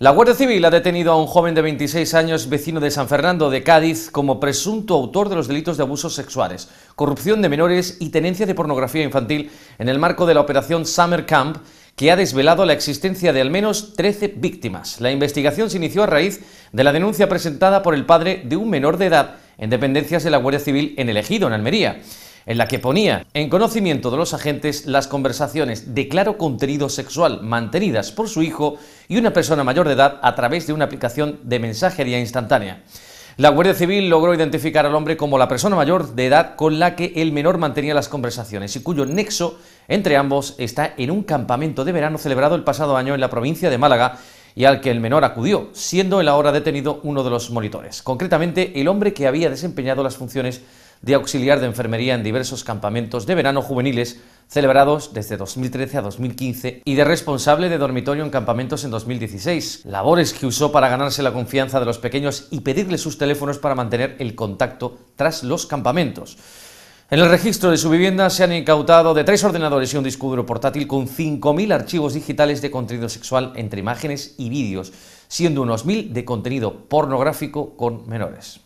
La Guardia Civil ha detenido a un joven de 26 años, vecino de San Fernando de Cádiz, como presunto autor de los delitos de abusos sexuales, corrupción de menores y tenencia de pornografía infantil en el marco de la operación Summer Camp, que ha desvelado la existencia de al menos 13 víctimas. La investigación se inició a raíz de la denuncia presentada por el padre de un menor de edad en dependencias de la Guardia Civil en el Ejido, en Almería en la que ponía en conocimiento de los agentes las conversaciones de claro contenido sexual mantenidas por su hijo y una persona mayor de edad a través de una aplicación de mensajería instantánea. La Guardia Civil logró identificar al hombre como la persona mayor de edad con la que el menor mantenía las conversaciones y cuyo nexo entre ambos está en un campamento de verano celebrado el pasado año en la provincia de Málaga y al que el menor acudió, siendo la ahora detenido uno de los monitores, concretamente el hombre que había desempeñado las funciones de auxiliar de enfermería en diversos campamentos de verano juveniles celebrados desde 2013 a 2015 y de responsable de dormitorio en campamentos en 2016, labores que usó para ganarse la confianza de los pequeños y pedirles sus teléfonos para mantener el contacto tras los campamentos. En el registro de su vivienda se han incautado de tres ordenadores y un disco duro portátil con 5.000 archivos digitales de contenido sexual entre imágenes y vídeos, siendo unos 1.000 de contenido pornográfico con menores.